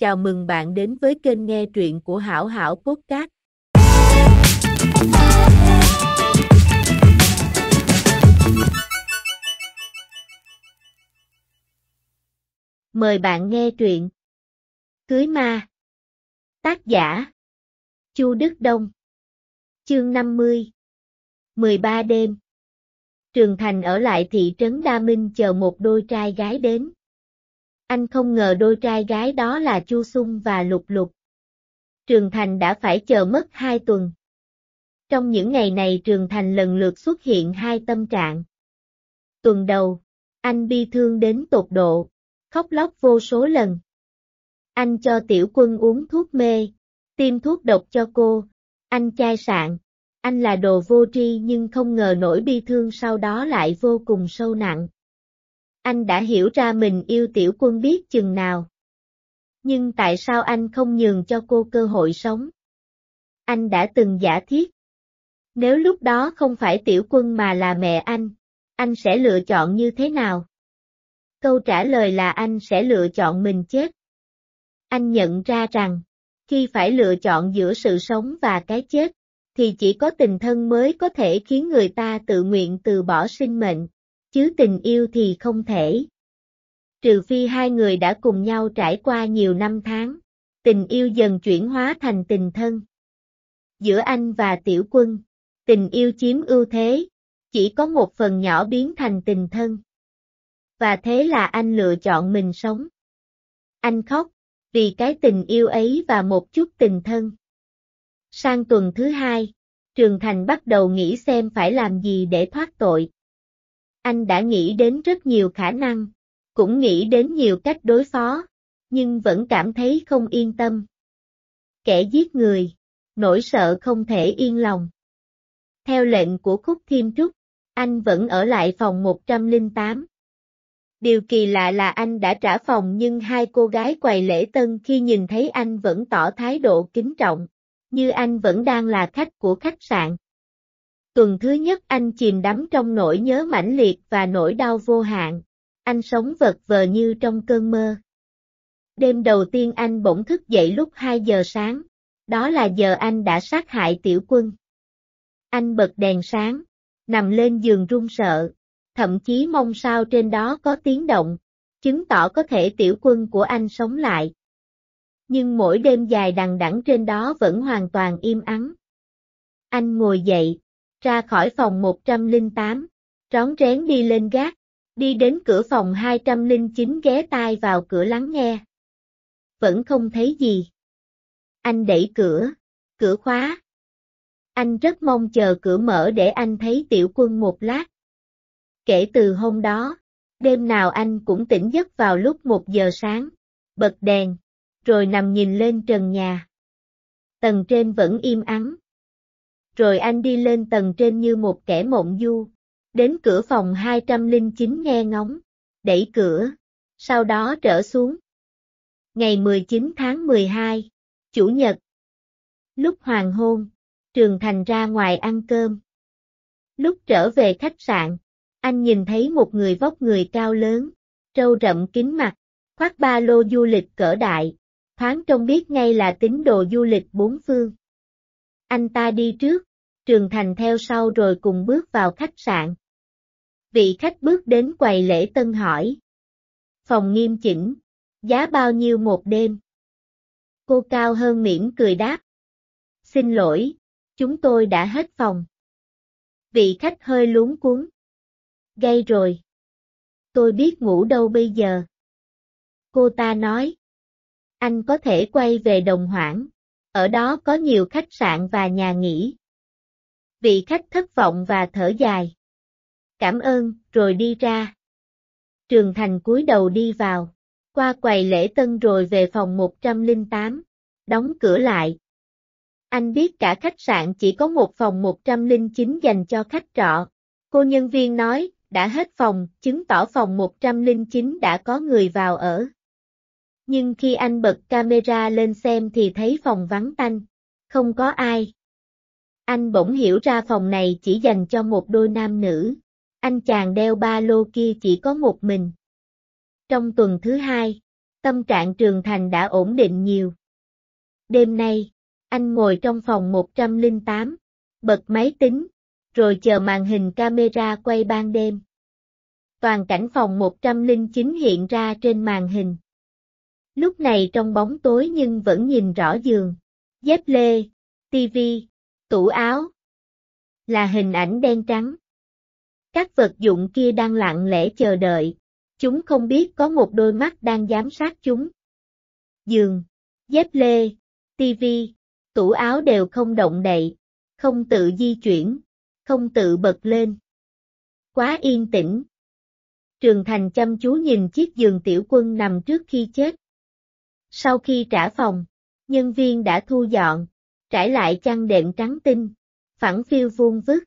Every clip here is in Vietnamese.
Chào mừng bạn đến với kênh nghe truyện của Hảo Hảo Podcast. Mời bạn nghe truyện Cưới ma Tác giả Chu Đức Đông Chương 50 13 đêm Trường Thành ở lại thị trấn Đa Minh chờ một đôi trai gái đến. Anh không ngờ đôi trai gái đó là Chu Sung và Lục Lục. Trường Thành đã phải chờ mất hai tuần. Trong những ngày này Trường Thành lần lượt xuất hiện hai tâm trạng. Tuần đầu, anh bi thương đến tột độ, khóc lóc vô số lần. Anh cho tiểu quân uống thuốc mê, tiêm thuốc độc cho cô, anh chai sạn, anh là đồ vô tri nhưng không ngờ nỗi bi thương sau đó lại vô cùng sâu nặng. Anh đã hiểu ra mình yêu tiểu quân biết chừng nào. Nhưng tại sao anh không nhường cho cô cơ hội sống? Anh đã từng giả thiết. Nếu lúc đó không phải tiểu quân mà là mẹ anh, anh sẽ lựa chọn như thế nào? Câu trả lời là anh sẽ lựa chọn mình chết. Anh nhận ra rằng, khi phải lựa chọn giữa sự sống và cái chết, thì chỉ có tình thân mới có thể khiến người ta tự nguyện từ bỏ sinh mệnh chứ tình yêu thì không thể. Trừ phi hai người đã cùng nhau trải qua nhiều năm tháng, tình yêu dần chuyển hóa thành tình thân. Giữa anh và tiểu quân, tình yêu chiếm ưu thế, chỉ có một phần nhỏ biến thành tình thân. Và thế là anh lựa chọn mình sống. Anh khóc, vì cái tình yêu ấy và một chút tình thân. Sang tuần thứ hai, Trường Thành bắt đầu nghĩ xem phải làm gì để thoát tội. Anh đã nghĩ đến rất nhiều khả năng, cũng nghĩ đến nhiều cách đối phó, nhưng vẫn cảm thấy không yên tâm. Kẻ giết người, nỗi sợ không thể yên lòng. Theo lệnh của Khúc Thiêm Trúc, anh vẫn ở lại phòng 108. Điều kỳ lạ là anh đã trả phòng nhưng hai cô gái quầy lễ tân khi nhìn thấy anh vẫn tỏ thái độ kính trọng, như anh vẫn đang là khách của khách sạn. Tuần thứ nhất anh chìm đắm trong nỗi nhớ mãnh liệt và nỗi đau vô hạn. Anh sống vật vờ như trong cơn mơ. Đêm đầu tiên anh bỗng thức dậy lúc 2 giờ sáng. Đó là giờ anh đã sát hại tiểu quân. Anh bật đèn sáng, nằm lên giường run sợ, thậm chí mong sao trên đó có tiếng động, chứng tỏ có thể tiểu quân của anh sống lại. Nhưng mỗi đêm dài đằng đẵng trên đó vẫn hoàn toàn im ắng. Anh ngồi dậy, ra khỏi phòng 108, rón rén đi lên gác, đi đến cửa phòng 209 ghé tai vào cửa lắng nghe. Vẫn không thấy gì. Anh đẩy cửa, cửa khóa. Anh rất mong chờ cửa mở để anh thấy tiểu quân một lát. Kể từ hôm đó, đêm nào anh cũng tỉnh giấc vào lúc 1 giờ sáng, bật đèn, rồi nằm nhìn lên trần nhà. Tầng trên vẫn im ắng, rồi anh đi lên tầng trên như một kẻ mộng du. Đến cửa phòng 209 nghe ngóng, đẩy cửa, sau đó trở xuống. Ngày 19 tháng 12, Chủ nhật. Lúc hoàng hôn, Trường Thành ra ngoài ăn cơm. Lúc trở về khách sạn, anh nhìn thấy một người vóc người cao lớn, trâu rậm kín mặt, khoác ba lô du lịch cỡ đại, thoáng trông biết ngay là tín đồ du lịch bốn phương. Anh ta đi trước, Trường Thành theo sau rồi cùng bước vào khách sạn. Vị khách bước đến quầy lễ tân hỏi. Phòng nghiêm chỉnh, giá bao nhiêu một đêm? Cô cao hơn mỉm cười đáp. Xin lỗi, chúng tôi đã hết phòng. Vị khách hơi luống cuốn. Gây rồi. Tôi biết ngủ đâu bây giờ. Cô ta nói. Anh có thể quay về đồng hoảng. Ở đó có nhiều khách sạn và nhà nghỉ, vị khách thất vọng và thở dài. Cảm ơn, rồi đi ra. Trường Thành cúi đầu đi vào, qua quầy lễ tân rồi về phòng 108, đóng cửa lại. Anh biết cả khách sạn chỉ có một phòng 109 dành cho khách trọ. Cô nhân viên nói, đã hết phòng, chứng tỏ phòng 109 đã có người vào ở. Nhưng khi anh bật camera lên xem thì thấy phòng vắng tanh, không có ai. Anh bỗng hiểu ra phòng này chỉ dành cho một đôi nam nữ. Anh chàng đeo ba lô kia chỉ có một mình. Trong tuần thứ hai, tâm trạng Trường Thành đã ổn định nhiều. Đêm nay, anh ngồi trong phòng 108, bật máy tính, rồi chờ màn hình camera quay ban đêm. Toàn cảnh phòng 109 hiện ra trên màn hình. Lúc này trong bóng tối nhưng vẫn nhìn rõ giường, dép lê, tivi, Tủ áo là hình ảnh đen trắng. Các vật dụng kia đang lặng lẽ chờ đợi, chúng không biết có một đôi mắt đang giám sát chúng. Giường, dép lê, tivi, tủ áo đều không động đậy, không tự di chuyển, không tự bật lên. Quá yên tĩnh. Trường Thành chăm chú nhìn chiếc giường tiểu quân nằm trước khi chết. Sau khi trả phòng, nhân viên đã thu dọn, trải lại chăn đệm trắng tinh, phẳng phiêu vuông vức.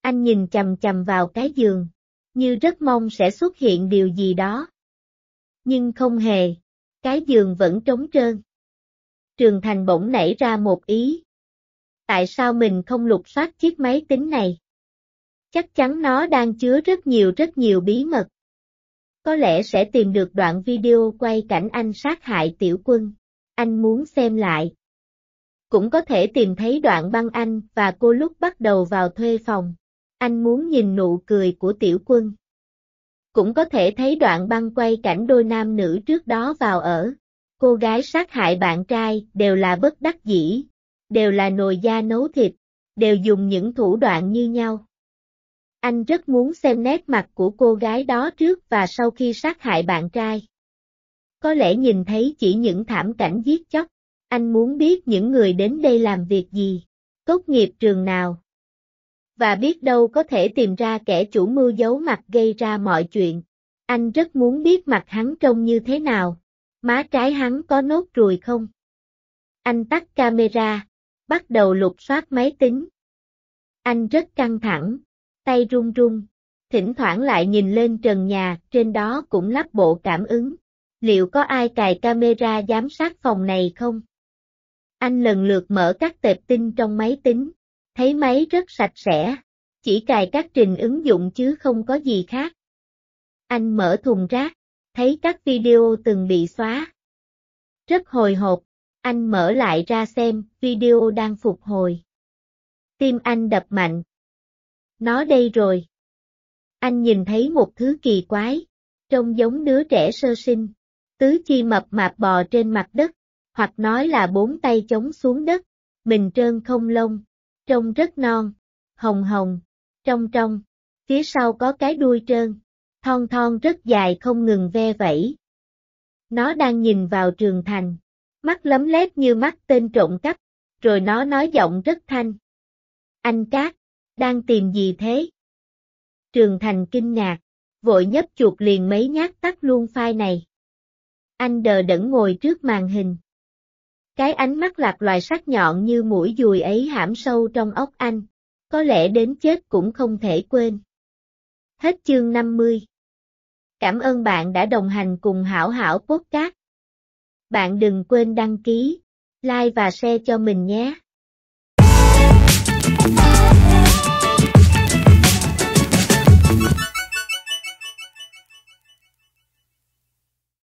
Anh nhìn chầm chầm vào cái giường, như rất mong sẽ xuất hiện điều gì đó. Nhưng không hề, cái giường vẫn trống trơn. Trường Thành bỗng nảy ra một ý. Tại sao mình không lục soát chiếc máy tính này? Chắc chắn nó đang chứa rất nhiều rất nhiều bí mật. Có lẽ sẽ tìm được đoạn video quay cảnh anh sát hại tiểu quân. Anh muốn xem lại cũng có thể tìm thấy đoạn băng anh và cô lúc bắt đầu vào thuê phòng. Anh muốn nhìn nụ cười của tiểu quân. Cũng có thể thấy đoạn băng quay cảnh đôi nam nữ trước đó vào ở. Cô gái sát hại bạn trai đều là bất đắc dĩ, đều là nồi da nấu thịt, đều dùng những thủ đoạn như nhau. Anh rất muốn xem nét mặt của cô gái đó trước và sau khi sát hại bạn trai. Có lẽ nhìn thấy chỉ những thảm cảnh giết chóc. Anh muốn biết những người đến đây làm việc gì, tốt nghiệp trường nào. Và biết đâu có thể tìm ra kẻ chủ mưu giấu mặt gây ra mọi chuyện. Anh rất muốn biết mặt hắn trông như thế nào. Má trái hắn có nốt ruồi không? Anh tắt camera, bắt đầu lục soát máy tính. Anh rất căng thẳng, tay run run, thỉnh thoảng lại nhìn lên trần nhà, trên đó cũng lắp bộ cảm ứng. Liệu có ai cài camera giám sát phòng này không? Anh lần lượt mở các tệp tin trong máy tính, thấy máy rất sạch sẽ, chỉ cài các trình ứng dụng chứ không có gì khác. Anh mở thùng rác, thấy các video từng bị xóa. Rất hồi hộp, anh mở lại ra xem, video đang phục hồi. Tim anh đập mạnh. Nó đây rồi. Anh nhìn thấy một thứ kỳ quái, trông giống đứa trẻ sơ sinh, tứ chi mập mạp bò trên mặt đất, hoặc nói là bốn tay chống xuống đất, mình trơn không lông, trông rất non, hồng hồng, trong trong, phía sau có cái đuôi trơn, thon thon rất dài không ngừng ve vẫy. Nó đang nhìn vào trường thành, mắt lấm lét như mắt tên trộm cắp, rồi nó nói giọng rất thanh. Anh Cát, đang tìm gì thế? Trường thành kinh ngạc, vội nhấp chuột liền mấy nhát tắt luôn file này. Anh đờ đẫn ngồi trước màn hình, cái ánh mắt lạc loài sắc nhọn như mũi dùi ấy hãm sâu trong óc anh. Có lẽ đến chết cũng không thể quên. Hết chương 50. Cảm ơn bạn đã đồng hành cùng Hảo Hảo Podcast. Bạn đừng quên đăng ký, like và share cho mình nhé.